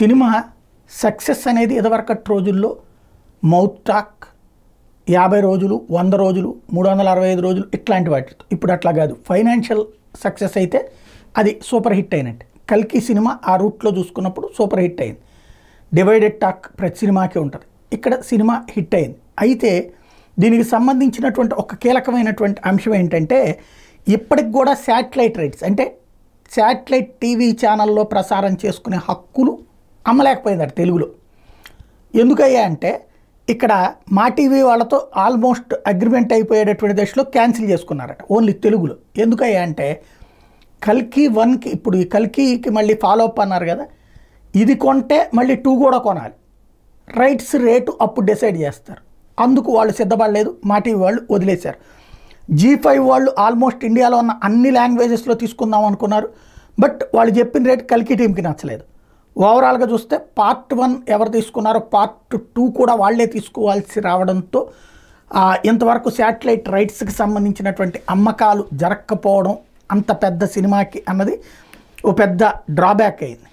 cinema success అనేది ఇదివరకటి రోజుల్లో మౌత్ టాక్ యాభై రోజులు వంద రోజులు మూడు వందల అరవై ఐదు రోజులు ఇట్లాంటి వాటి ఇప్పుడు అట్లా కాదు ఫైనాన్షియల్ సక్సెస్ అయితే అది సూపర్ హిట్ అయినట్టు కల్కి సినిమా ఆ రూట్లో చూసుకున్నప్పుడు సూపర్ హిట్ అయింది డివైడెడ్ టాక్ ప్రతి సినిమాకే ఉంటుంది ఇక్కడ సినిమా హిట్ అయింది అయితే దీనికి సంబంధించినటువంటి ఒక కీలకమైనటువంటి అంశం ఏంటంటే ఇప్పటికి కూడా శాటిలైట్ రైట్స్ అంటే శాటిలైట్ టీవీ ఛానల్లో ప్రసారం చేసుకునే హక్కులు అమ్మలేకపోయిందట తెలుగులో ఎందుకయ్యా అంటే ఇక్కడ మా టీవీ వాళ్ళతో ఆల్మోస్ట్ అగ్రిమెంట్ అయిపోయేటటువంటి దశలో క్యాన్సిల్ చేసుకున్నారట ఓన్లీ తెలుగులో ఎందుకయ్యా అంటే కల్కి వన్కి ఇప్పుడు ఈ కల్కికి మళ్ళీ ఫాలో అప్ అన్నారు కదా ఇది కొంటే మళ్ళీ టూ కూడా కొనాలి రైట్స్ రేటు అప్పుడు డిసైడ్ చేస్తారు అందుకు వాళ్ళు సిద్ధపడలేదు మా టీవీ వాళ్ళు వదిలేశారు జీ ఫైవ్ వాళ్ళు ఆల్మోస్ట్ ఇండియాలో ఉన్న అన్ని లాంగ్వేజెస్లో తీసుకుందాం అనుకున్నారు బట్ వాళ్ళు చెప్పిన రేటు కల్కి టీంకి నచ్చలేదు ఓవరాల్గా చూస్తే పార్ట్ వన్ ఎవరు తీసుకున్నారో పార్ట్ టూ కూడా వాళ్లే తీసుకోవాల్సి రావడంతో ఇంతవరకు శాటిలైట్ రైట్స్కి సంబంధించినటువంటి అమ్మకాలు జరగకపోవడం అంత పెద్ద సినిమాకి అన్నది ఓ పెద్ద డ్రాబ్యాక్ అయింది